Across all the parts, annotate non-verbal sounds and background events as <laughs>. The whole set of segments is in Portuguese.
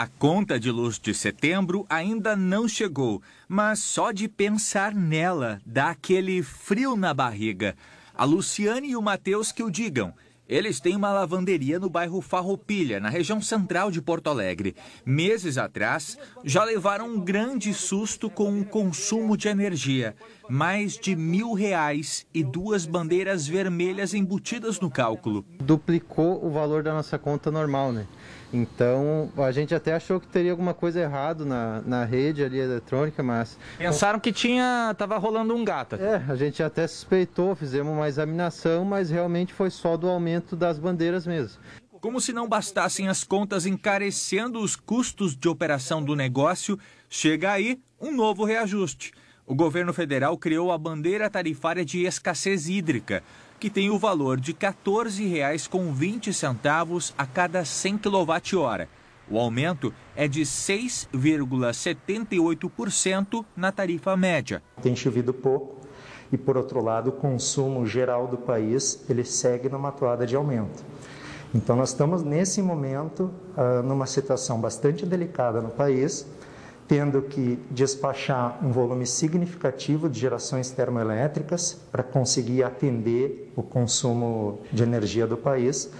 A conta de luz de setembro ainda não chegou, mas só de pensar nela dá aquele frio na barriga. A Luciane e o Matheus que o digam. Eles têm uma lavanderia no bairro Farroupilha, na região central de Porto Alegre. Meses atrás, já levaram um grande susto com o consumo de energia mais de mil reais e duas bandeiras vermelhas embutidas no cálculo. Duplicou o valor da nossa conta normal, né? Então a gente até achou que teria alguma coisa errada na, na rede ali eletrônica, mas. Pensaram que tinha. tava rolando um gato. É, a gente até suspeitou, fizemos uma examinação, mas realmente foi só do aumento das bandeiras mesmo. Como se não bastassem as contas encarecendo os custos de operação do negócio, chega aí um novo reajuste o governo federal criou a bandeira tarifária de escassez hídrica, que tem o valor de R$ 14,20 a cada 100 kWh. O aumento é de 6,78% na tarifa média. Tem chovido pouco e, por outro lado, o consumo geral do país ele segue numa toada de aumento. Então, nós estamos nesse momento ah, numa situação bastante delicada no país tendo que despachar um volume significativo de gerações termoelétricas para conseguir atender o consumo de energia do país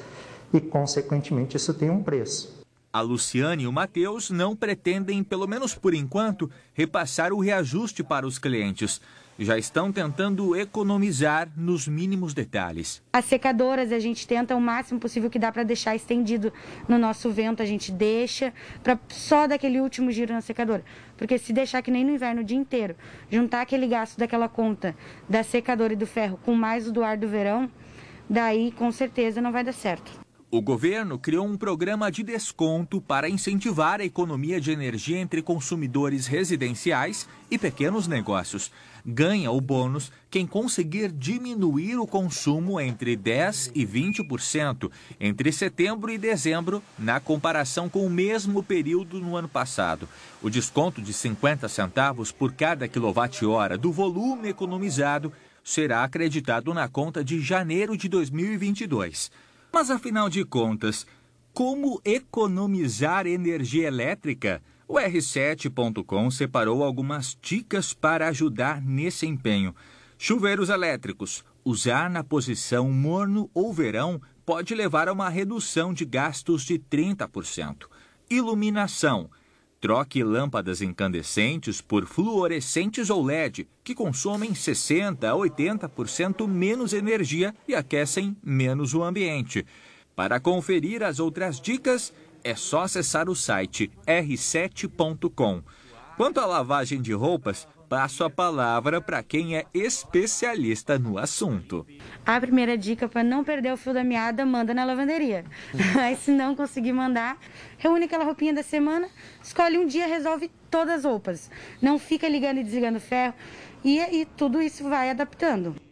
e, consequentemente, isso tem um preço. A Luciane e o Matheus não pretendem, pelo menos por enquanto, repassar o reajuste para os clientes. Já estão tentando economizar nos mínimos detalhes. As secadoras a gente tenta o máximo possível que dá para deixar estendido no nosso vento, a gente deixa para só daquele último giro na secadora. Porque se deixar que nem no inverno o dia inteiro, juntar aquele gasto daquela conta da secadora e do ferro com mais o do ar do verão, daí com certeza não vai dar certo. O governo criou um programa de desconto para incentivar a economia de energia entre consumidores residenciais e pequenos negócios. Ganha o bônus quem conseguir diminuir o consumo entre 10% e 20% entre setembro e dezembro, na comparação com o mesmo período no ano passado. O desconto de 50 centavos por cada quilowatt-hora do volume economizado será acreditado na conta de janeiro de 2022. Mas afinal de contas, como economizar energia elétrica? O R7.com separou algumas dicas para ajudar nesse empenho. Chuveiros elétricos. Usar na posição morno ou verão pode levar a uma redução de gastos de 30%. Iluminação. Troque lâmpadas incandescentes por fluorescentes ou LED, que consomem 60% a 80% menos energia e aquecem menos o ambiente. Para conferir as outras dicas, é só acessar o site r7.com. Quanto à lavagem de roupas, passo a palavra para quem é especialista no assunto. A primeira dica para não perder o fio da meada, manda na lavanderia. Mas <laughs> se não conseguir mandar, reúne aquela roupinha da semana, escolhe um dia, resolve todas as roupas. Não fica ligando e desligando ferro. E, e tudo isso vai adaptando.